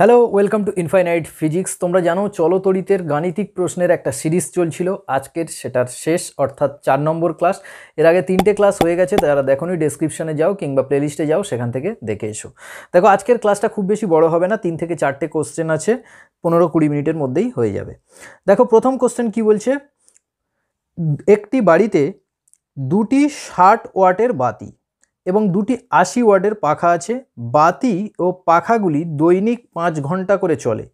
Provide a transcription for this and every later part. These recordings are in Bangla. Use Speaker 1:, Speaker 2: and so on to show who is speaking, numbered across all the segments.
Speaker 1: hello welcome to infinite physics তোমরা জানো চলতরিতের গাণিতিক প্রশ্নের একটা সিরিজ চলছিল আজকের সেটার শেষ অর্থাৎ চার নম্বর ক্লাস এর আগে তিনটে ক্লাস হয়ে গেছে তারা দেখোনি ডেসক্রিপশানে যাও কিংবা প্লেলিস্টে যাও সেখান থেকে দেখে এসো দেখো আজকের ক্লাসটা খুব বেশি বড় হবে না তিন থেকে চারটে কোশ্চেন আছে পনেরো কুড়ি মিনিটের মধ্যেই হয়ে যাবে দেখো প্রথম কোশ্চেন কি বলছে একটি বাড়িতে দুটি ষাট ওয়াটের বাতি এবং দুটি আশি ওয়ার্ডের পাখা আছে বাতি ও পাখাগুলি দৈনিক পাঁচ ঘন্টা করে চলে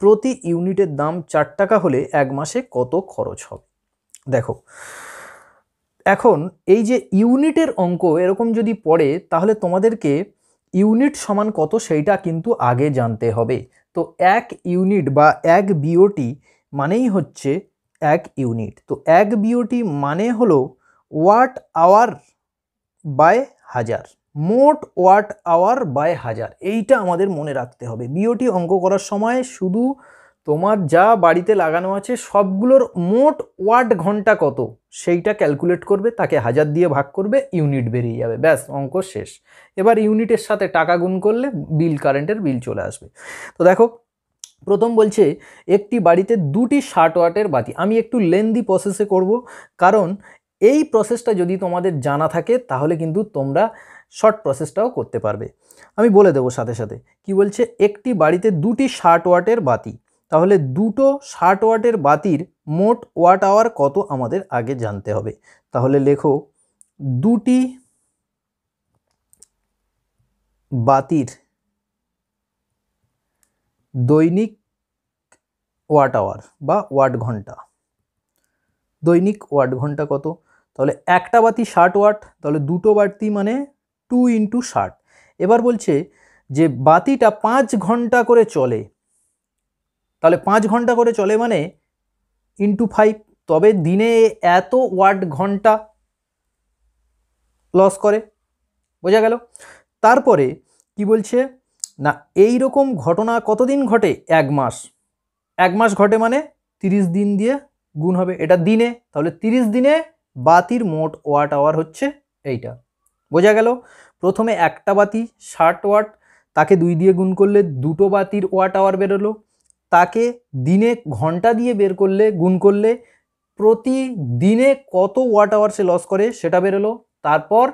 Speaker 1: প্রতি ইউনিটের দাম চার টাকা হলে এক মাসে কত খরচ হবে দেখো এখন এই যে ইউনিটের অঙ্ক এরকম যদি পড়ে তাহলে তোমাদেরকে ইউনিট সমান কত সেইটা কিন্তু আগে জানতে হবে তো এক ইউনিট বা এক বিওটি মানেই হচ্ছে এক ইউনিট তো এক বিওটি মানে হলো ওয়াট আওয়ার বাই হাজার মোট ওয়াট আওয়ার বাই হাজার এইটা আমাদের মনে রাখতে হবে বিওটি অঙ্ক করার সময় শুধু তোমার যা বাড়িতে লাগানো আছে সবগুলোর মোট ওয়াট ঘন্টা কত সেইটা ক্যালকুলেট করবে তাকে হাজার দিয়ে ভাগ করবে ইউনিট বেরিয়ে যাবে ব্যাস অঙ্ক শেষ এবার ইউনিটের সাথে টাকা গুণ করলে বিল কারেন্টের বিল চলে আসবে তো দেখো প্রথম বলছে একটি বাড়িতে দুটি ষাট ওয়াটের বাতি আমি একটু লেন্দি প্রসেসে করব কারণ এই প্রসেসটা যদি তোমাদের জানা থাকে তাহলে কিন্তু তোমরা শর্ট প্রসেসটাও করতে পারবে আমি বলে দেবো সাথে সাথে কি বলছে একটি বাড়িতে দুটি ষাট ওয়াটের বাতি তাহলে দুটো ষাট ওয়াটের বাতির মোট ওয়াট আওয়ার কত আমাদের আগে জানতে হবে তাহলে লেখো দুটি বাতির দৈনিক ওয়াট আওয়ার বা ওয়াট ঘন্টা দৈনিক ওয়াট ঘন্টা কত তাহলে একটা বাতি ষাট ওয়াট তাহলে দুটো বাতি মানে টু ইন্টু ষাট এবার বলছে যে বাতিটা পাঁচ ঘন্টা করে চলে তাহলে পাঁচ ঘন্টা করে চলে মানে ইন্টু ফাইভ তবে দিনে এত ওয়াট ঘন্টা লস করে বোঝা গেল তারপরে কি বলছে না এই রকম ঘটনা কতদিন ঘটে এক মাস এক মাস ঘটে মানে তিরিশ দিন দিয়ে গুণ হবে এটা দিনে তাহলে তিরিশ দিনে বাতির মোট ওয়াট আওয়ার হচ্ছে এইটা বোঝা গেল প্রথমে একটা বাতি ষাট ওয়াট তাকে দুই দিয়ে গুণ করলে দুটো বাতির ওয়াট আওয়ার বেরোলো তাকে দিনে ঘন্টা দিয়ে বের করলে গুণ করলে প্রতি দিনে কত ওয়াট আওয়ার সে লস করে সেটা বেরোলো তারপর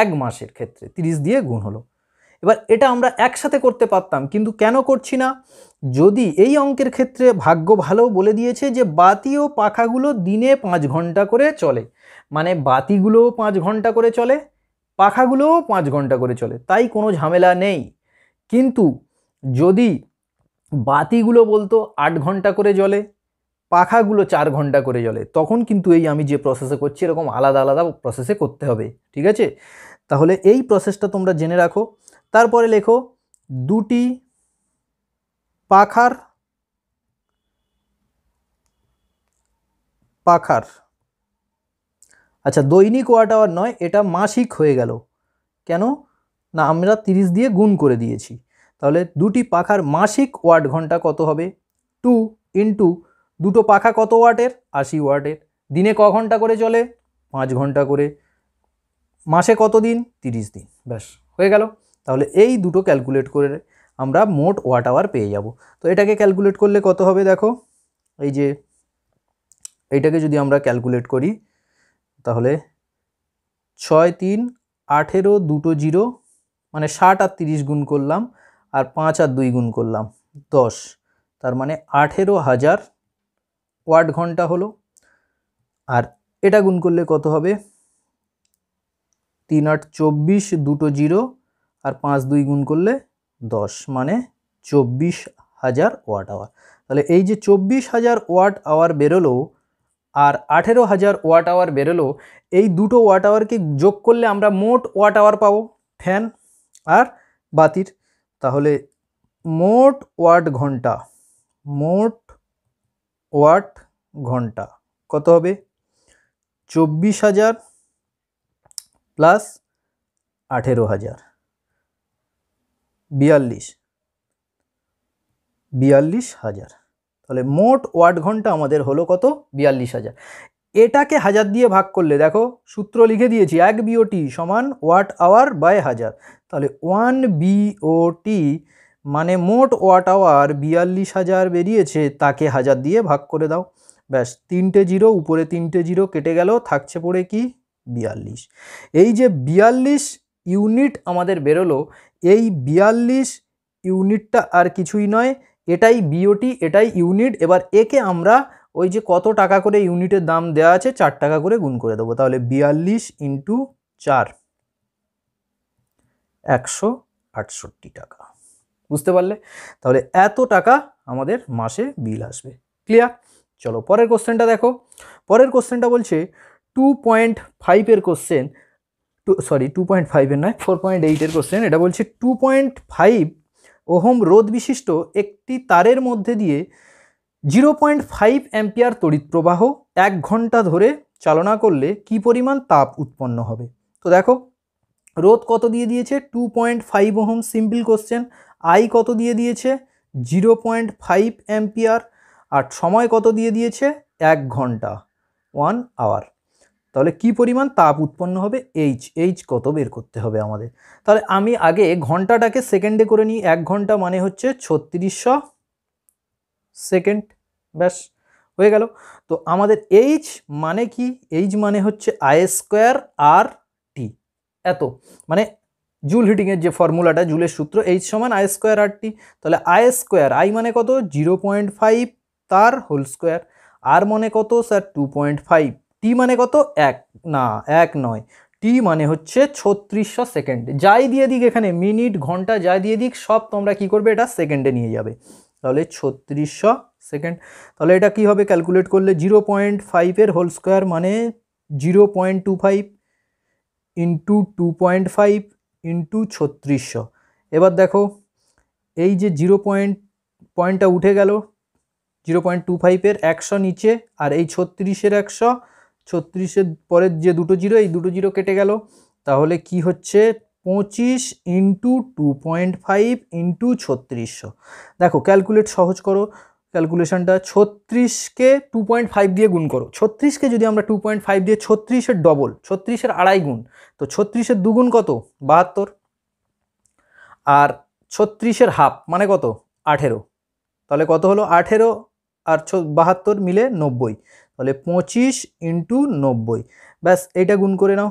Speaker 1: এক মাসের ক্ষেত্রে তিরিশ দিয়ে গুণ হলো এবার এটা আমরা একসাথে করতে পারতাম কিন্তু কেন করছি না যদি এই অঙ্কের ক্ষেত্রে ভাগ্য ভালো বলে দিয়েছে যে বাতি ও পাখাগুলো দিনে পাঁচ ঘন্টা করে চলে মানে বাতিগুলোও পাঁচ ঘন্টা করে চলে পাখাগুলোও পাঁচ ঘন্টা করে চলে তাই কোনো ঝামেলা নেই কিন্তু যদি বাতিগুলো বলতো আট ঘন্টা করে জ্বলে পাখাগুলো চার ঘন্টা করে জ্বলে তখন কিন্তু এই আমি যে প্রসেসে করছি এরকম আলাদা আলাদা প্রসেসে করতে হবে ঠিক আছে তাহলে এই প্রসেসটা তোমরা জেনে রাখো তারপরে লেখো দুটি পাখার পাখার আচ্ছা দৈনিক ওয়াট আওয়ার নয় এটা মাসিক হয়ে গেল কেন না আমরা 30 দিয়ে গুণ করে দিয়েছি তাহলে দুটি পাখার মাসিক ওয়াট ঘন্টা কত হবে টু ইন্টু দুটো পাখা কত ওয়াটের আশি ওয়াটের দিনে ক ঘন্টা করে চলে পাঁচ ঘন্টা করে মাসে কত দিন তিরিশ দিন ব্যাস হয়ে গেল তাহলে এই দুটো ক্যালকুলেট করে আমরা মোট ওয়াট আওয়ার পেয়ে যাব তো এটাকে ক্যালকুলেট করলে কত হবে দেখো এই যে এইটাকে যদি আমরা ক্যালকুলেট করি তাহলে ছয় তিন আঠেরো দুটো জিরো মানে ষাট আর তিরিশ গুণ করলাম আর পাঁচ আর দুই গুণ করলাম দশ তার মানে আঠেরো হাজার ওয়াট ঘন্টা হলো আর এটা গুণ করলে কত হবে তিন আট চব্বিশ দুটো জিরো আর পাঁচ দুই গুণ করলে দশ মানে চব্বিশ হাজার ওয়াট আওয়ার তাহলে এই যে চব্বিশ হাজার ওয়াট আওয়ার বেরোলো আর আঠেরো হাজার ওয়াট আওয়ার বেরোলো এই দুটো ওয়াট আওয়ারকে যোগ করলে আমরা মোট ওয়াট আওয়ার পাবো ফ্যান আর বাতির তাহলে মোট ওয়াট ঘন্টা মোট ওয়াট ঘন্টা কত হবে চব্বিশ হাজার প্লাস আঠেরো হাজার বিয়াল্লিশ বিয়াল্লিশ হাজার তাহলে মোট ওয়াট ঘন্টা আমাদের হলো কত বিয়াল্লিশ হাজার এটাকে হাজার দিয়ে ভাগ করলে দেখো সূত্র লিখে দিয়েছি এক বিওটি সমান ওয়াট আওয়ার বাই হাজার তাহলে ওয়ান বিওটি মানে মোট ওয়াট আওয়ার বিয়াল্লিশ হাজার বেরিয়েছে তাকে হাজার দিয়ে ভাগ করে দাও ব্যাস তিনটে জিরো উপরে তিনটে জিরো কেটে গেল থাকছে পড়ে কি বিয়াল্লিশ এই যে বিয়াল্লিশ ইউনিট আমাদের বেরোলো এই বিয়াল্লিশ ইউনিটটা আর কিছুই নয় এটাই বিওটি এটাই ইউনিট এবার একে আমরা ওই যে কত টাকা করে ইউনিটের দাম দেওয়া আছে চার টাকা করে গুণ করে দেবো তাহলে বিয়াল্লিশ ইন্টু চার একশো আটষট্টি টাকা বুঝতে পারলে তাহলে এত টাকা আমাদের মাসে বিল আসবে ক্লিয়ার চলো পরের কোশ্চেনটা দেখো পরের কোশ্চেনটা বলছে টু পয়েন্ট ফাইভের question two sorry two point ফাইভের নয় ফোর পয়েন্ট এইটের কোশ্চেন এটা বলছে টু পয়েন্ট ফাইভ ওহম রোধ বিশিষ্ট একটি তারের মধ্যে দিয়ে জিরো পয়েন্ট ফাইভ অ্যাম্পিয়ার তড়িৎ প্রবাহ এক ঘন্টা ধরে চালনা করলে কি পরিমাণ তাপ উৎপন্ন হবে তো দেখো রোধ কত দিয়ে দিয়েছে two point five ohm simple question I কত দিয়ে দিয়েছে জিরো পয়েন্ট ফাইভ অ্যাম্পিয়ার আর সময় কত দিয়ে দিয়েছে এক ঘন্টা ওয়ান আওয়ার তাহলে কি পরিমাণ তাপ উৎপন্ন হবে এইচ এইচ কত বের করতে হবে আমাদের তাহলে আমি আগে ঘন্টাটাকে সেকেন্ডে করে নিই এক ঘন্টা মানে হচ্ছে ছত্রিশশো সেকেন্ড ব্যাস হয়ে গেল তো আমাদের এইচ মানে কি এইচ মানে হচ্ছে আই স্কোয়ার আর টি এত মানে জুল হিটিংয়ের যে ফর্মুলাটা জুলের সূত্র এইচ সমান আই স্কোয়ার আর টি তাহলে আই স্কোয়ার আই মানে কত জিরো পয়েন্ট ফাইভ তার হোল স্কোয়ার আর মানে কত sir two point five T মানে কত এক না এক নয় টি মানে হচ্ছে ছত্রিশশো সেকেন্ড যাই দিয়ে দিক এখানে মিনিট ঘন্টা যাই দিয়ে দিক সব তোমরা কি করবে এটা সেকেন্ডে নিয়ে যাবে তাহলে ছত্রিশশো সেকেন্ড তাহলে এটা কি হবে ক্যালকুলেট করলে জিরো পয়েন্ট ফাইভের হোল স্কোয়ার মানে zero point two five into two point five into ছত্রিশশো এবার দেখো এই যে জিরো পয়েন্ট পয়েন্টটা উঠে গেল জিরো পয়েন্ট টু ফাইভের একশো নিচে আর এই ছত্রিশের একশো ছত্রিশের পরের যে দুটো জিরো এই দুটো জিরো কেটে গেল তাহলে কি হচ্ছে পঁচিশ into two point five into ছত্রিশশো দেখো ক্যালকুলেট সহজ করো ক্যালকুলেশানটা ছত্রিশকে টু পয়েন্ট ফাইভ দিয়ে গুণ করো ছত্রিশকে যদি আমরা টু পয়েন্ট ফাইভ দিয়ে ছত্রিশের ডবল ছত্রিশের আড়াই গুণ তো ছত্রিশের দুগুণ কত বাহাত্তর আর ছত্রিশের হাফ মানে কত আঠেরো তাহলে কত হলো আঠেরো আর বাহাত্তর মিলে নব্বই তাহলে পঁচিশ ইন্টু নব্বই ব্যাস এটা গুণ করে নাও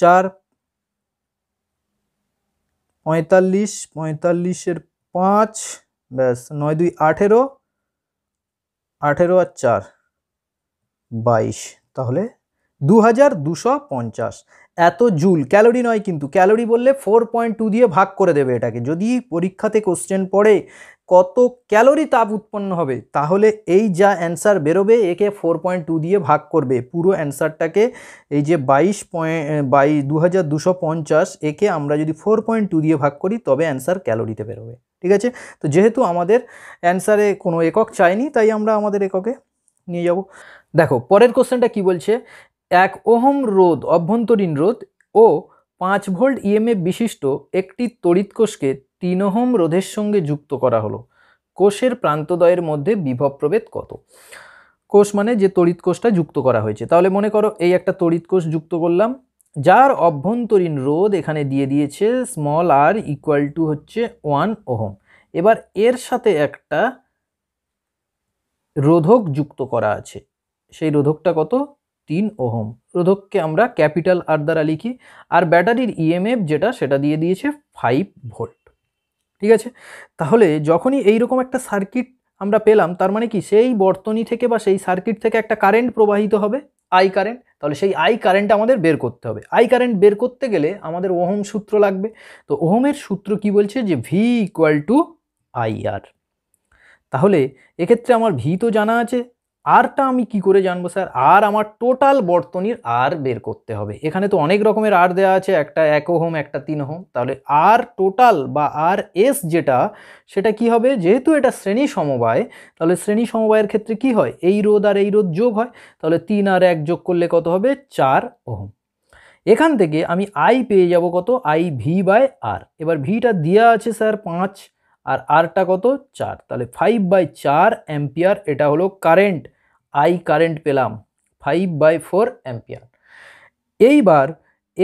Speaker 1: চার পঁয়তাল্লিশ পঁয়তাল্লিশের পাঁচ ব্যাস নয় দুই আঠেরো আঠেরো আর চার বাইশ তাহলে দু হাজার দুশো পঞ্চাশ এত জুল ক্যালোরি নয় কিন্তু ক্যালোরি বললে ফোর পয়েন্ট টু দিয়ে ভাগ করে দেবে এটাকে যদি পরীক্ষাতে কোশ্চেন পড়ে কত ক্যালোরি তাপ উৎপন্ন হবে তাহলে এই যা অ্যান্সার বেরোবে একে ফোর পয়েন্ট টু দিয়ে ভাগ করবে পুরো অ্যান্সারটাকে এই যে বাইশ পয়েন্ট বাই দু হাজার দুশো পঞ্চাশ একে আমরা যদি ফোর পয়েন্ট টু দিয়ে ভাগ করি তবে অ্যান্সার ক্যালোরিতে বেরোবে ঠিক আছে তো যেহেতু আমাদের অ্যান্সারে কোনো একক চাইনি তাই আমরা আমাদের এককে নিয়ে যাব দেখো পরের কোশ্চেনটা কি বলছে এক ওহম রোধ অভ্যন্তরীণ রোধ ও পাঁচ ভোল্ট ইএমএ e বিশিষ্ট একটি তড়িৎ কোষকে তিন ওহম রোধের সঙ্গে যুক্ত করা হলো কোষের প্রান্তদয়ের মধ্যে বিভব প্রভেদ কত কোষ মানে যে তড়িৎ কোষটা যুক্ত করা হয়েছে তাহলে মনে করো এই একটা তড়িৎ কোষ যুক্ত করলাম যার অভ্যন্তরীণ রোধ এখানে দিয়ে দিয়েছে স্মল আর ইকুয়াল টু হচ্ছে ওয়ান ওহম এবার এর সাথে একটা রোধক যুক্ত করা আছে সেই রোধকটা কত তিন ওহম রোধককে আমরা ক্যাপিটাল আর দ্বারা লিখি আর ব্যাটারির ইএমএফ e যেটা সেটা দিয়ে দিয়েছে ফাইভ ভোল্ট ঠিক আছে তাহলে যখনই এই রকম একটা সার্কিট আমরা পেলাম তার মানে কি সেই বর্তনী থেকে বা সেই সার্কিট থেকে একটা কারেন্ট প্রবাহিত হবে আই কারেন্ট তাহলে সেই আই কারেন্ট আমাদের বের করতে হবে আই কারেন্ট বের করতে গেলে আমাদের ওহম সূত্র লাগবে তো ওহমের সূত্র কি বলছে যে V equal to I R তাহলে এক্ষেত্রে আমার ভি তো জানা আছে আরটা আমি কি করে জানবো স্যার আর আমার টোটাল বর্তনীর আর বের করতে হবে এখানে তো অনেক রকমের আর দেওয়া আছে একটা এক হোম একটা তিন হোম তাহলে আর টোটাল বা আর এস যেটা সেটা কি হবে যেহেতু এটা শ্রেণী সমবায় তাহলে শ্রেণী সমবায়ের ক্ষেত্রে কি হয় এই রোদ আর এই রোদ যোগ হয় তাহলে তিন আর এক যোগ করলে কত হবে চার ওহম এখান থেকে আমি আই পেয়ে যাব কত আই ভি বাই আর এবার ভিটা দেওয়া আছে স্যার পাঁচ আর আরটা কত চার তাহলে ফাইভ বাই চার অ্যাম্পিয়ার এটা হলো কারেন্ট আই কারেন্ট পেলাম ফাইভ বাই ফোর অ্যাম্পিয়ার এইবার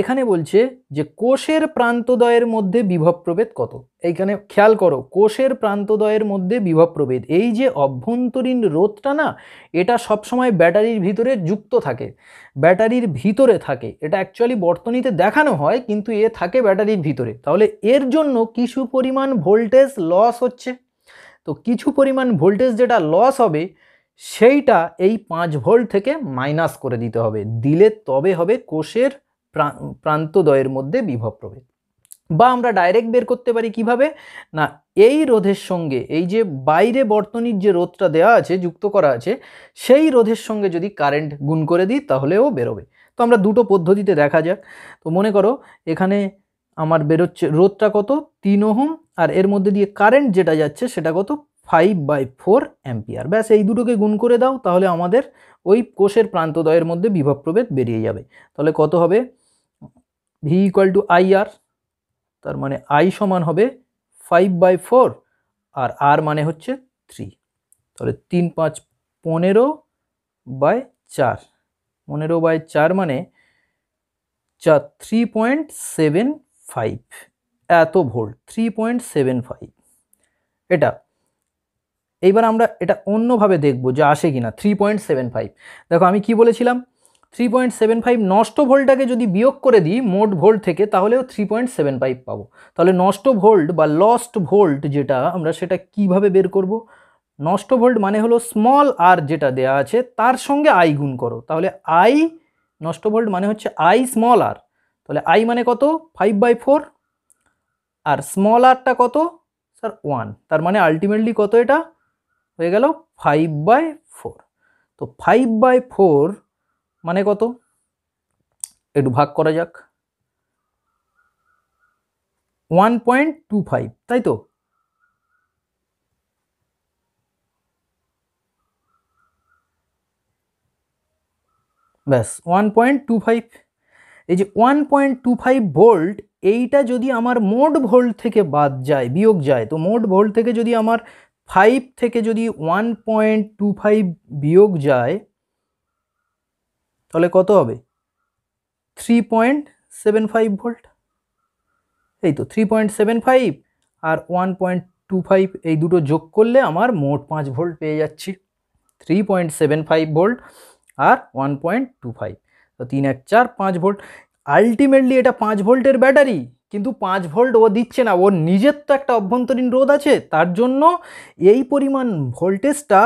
Speaker 1: এখানে বলছে যে কোষের প্রান্তদয়ের মধ্যে বিভব প্রভেদ কত এইখানে খেয়াল করো কোষের প্রান্তদয়ের মধ্যে বিভব প্রভেদ এই যে অভ্যন্তরীণ রোধটা না এটা সবসময় ব্যাটারির ভিতরে যুক্ত থাকে ব্যাটারির ভিতরে থাকে এটা অ্যাকচুয়ালি বর্তনীতে দেখানো হয় কিন্তু এ থাকে ব্যাটারির ভিতরে তাহলে এর জন্য কিছু পরিমাণ ভোল্টেজ লস হচ্ছে তো কিছু পরিমাণ ভোল্টেজ যেটা লস হবে সেইটা এই পাঁচ ভোল্ট থেকে মাইনাস করে দিতে হবে দিলে তবে হবে কোষের প্রান্তদ্বয়ের মধ্যে বিভব প্রভেদ বা আমরা ডাইরেক্ট বের করতে পারি কিভাবে না এই রোধের সঙ্গে এই যে বাইরে বর্তনীর যে রোধটা দেওয়া আছে যুক্ত করা আছে সেই রোধের সঙ্গে যদি কারেন্ট গুণ করে দিই তাহলেও বেরোবে তো আমরা দুটো পদ্ধতিতে দেখা যাক তো মনে করো এখানে আমার বেরোচ্ছে রোধটা কত তিন ওহম আর এর মধ্যে দিয়ে কারেন্ট যেটা যাচ্ছে সেটা কত ফাইভ বাই ফোর অ্যাম্পিয়ার ব্যাস এই দুটোকে গুণ করে দাও তাহলে আমাদের ওই কোষের প্রান্তদয়ের মধ্যে বিভব প্রভেদ বেরিয়ে যাবে তাহলে কত হবে V equal to I R তার মানে আই সমান হবে ফাইভ বাই ফোর আর আর মানে হচ্ছে থ্রি তাহলে তিন পাঁচ পনেরো বাই চার পনেরো বাই চার মানে চার থ্রি পয়েন্ট সেভেন ফাইভ এত volt three point seven five এটা এইবার আমরা এটা অন্যভাবে দেখব যে আসে কিনা থ্রি পয়েন্ট সেভেন ফাইভ দেখো আমি কি বলেছিলাম থ্রি পয়েন্ট সেভেন ফাইভ নষ্ট ভোল্টটাকে যদি বিয়োগ করে দিই মোট ভোল্ট থেকে তাহলেও থ্রি পয়েন্ট সেভেন ফাইভ পাবো তাহলে নষ্ট ভোল্ট বা লস্ট ভোল্ট যেটা আমরা সেটা কিভাবে বের করব নষ্ট ভোল্ট মানে হলো স্মল আর যেটা দেয়া আছে তার সঙ্গে আই গুণ করো তাহলে আই নষ্ট ভোল্ট মানে হচ্ছে আই স্মল আর তাহলে আই মানে কত ফাইভ বাই ফোর আর স্মল আরটা কত স্যার ওয়ান তার মানে আলটিমেটলি কত এটা হয়ে গেল ফাইভ বাই ফোর তো ফাইভ বাই ফোর মানে কত একটু ভাগ করা যাক ওয়ান পয়েন্ট টু ফাইভ তাই তো ব্যাস ওয়ান পয়েন্ট টু ফাইভ এই যে one point two five volt এইটা যদি আমার মোট ভোল্ট থেকে বাদ যায় বিয়োগ যায় তো মোট ভোল্ট থেকে যদি আমার ফাইভ থেকে যদি ওয়ান পয়েন্ট টু ফাইভ বিয়োগ যায় তাহলে কত হবে three point seven five volt এই তো থ্রি পয়েন্ট সেভেন ফাইভ আর ওয়ান পয়েন্ট টু ফাইভ এই দুটো যোগ করলে আমার মোট পাঁচ ভোল্ট পেয়ে যাচ্ছি three point seven five volt আর ওয়ান পয়েন্ট টু ফাইভ তো তিন এক চার পাঁচ ভোল্ট আলটিমেটলি এটা পাঁচ ভোল্টের ব্যাটারি কিন্তু পাঁচ ভোল্ট ও দিচ্ছে না ওর নিজের তো একটা অভ্যন্তরীণ রোধ আছে তার জন্য এই পরিমাণ ভোল্টেজটা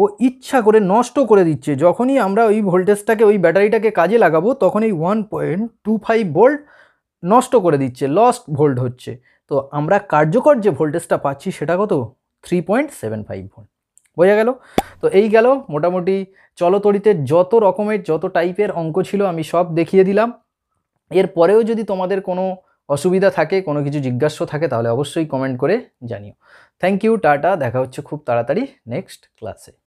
Speaker 1: ও ইচ্ছা করে নষ্ট করে দিচ্ছে যখনই আমরা ওই ভোল্টেজটাকে ওই ব্যাটারিটাকে কাজে লাগাবো তখন এই one point two five volt নষ্ট করে দিচ্ছে লস্ট ভোল্ট হচ্ছে তো আমরা কার্যকর যে ভোল্টেজটা পাচ্ছি সেটা কত three point seven five volt বোঝা গেল তো এই গেল মোটামুটি চলতরিতে যত রকমের যত টাইপের অঙ্ক ছিল আমি সব দেখিয়ে দিলাম এরপরেও যদি তোমাদের কোনো অসুবিধা থাকে কোনো কিছু জিজ্ঞাস্য থাকে তাহলে অবশ্যই কমেন্ট করে জানিও থ্যাংক ইউ টাটা দেখা হচ্ছে খুব তাড়াতাড়ি নেক্সট ক্লাসে